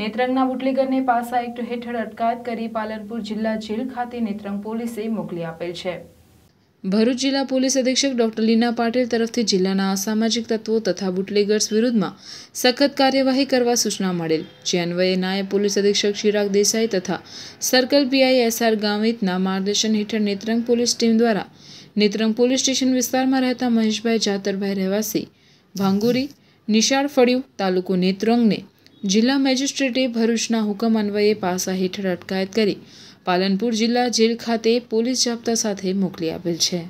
નેત્રંગના બુટલેગરને પાસા એક્ટ હેઠળ અટકાયત કરી પાલનપુર જિલ્લા જેલ ખાતે નેત્રંગ પોલીસે મોકલી આપેલ છે ભરૂચ જિલ્લા પોલીસ અધિક્ષક ડોક્ટર લીના પાટીલ તરફથી જિલ્લાના અસામાજિક તત્વો તથા બુટલેગર્સ વિરુદ્ધમાં સખત કાર્યવાહી કરવા સૂચના મળેલ જે અન્વયે નાયબ પોલીસ અધિક્ષક ચિરાગ દેસાઈ તથા સર્કલ પીઆઈ એસઆર ગામિતના માર્ગદર્શન હેઠળ નેત્રંગ પોલીસ ટીમ દ્વારા નેત્રંગ પોલીસ સ્ટેશન વિસ્તારમાં રહેતા મહેશભાઈ જાતરભાઈ રહેવાસી ભાંગુરી નિશાળ ફળિયું તાલુકો નેત્રંગને જિલ્લા મેજિસ્ટ્રેટે ભરૂચના હુકમ અન્વયે પાસા હેઠળ અટકાયત કરી પાલનપુર જિલ્લા જેલ ખાતે પોલીસ જાપ્તા સાથે મોકલી આપેલ છે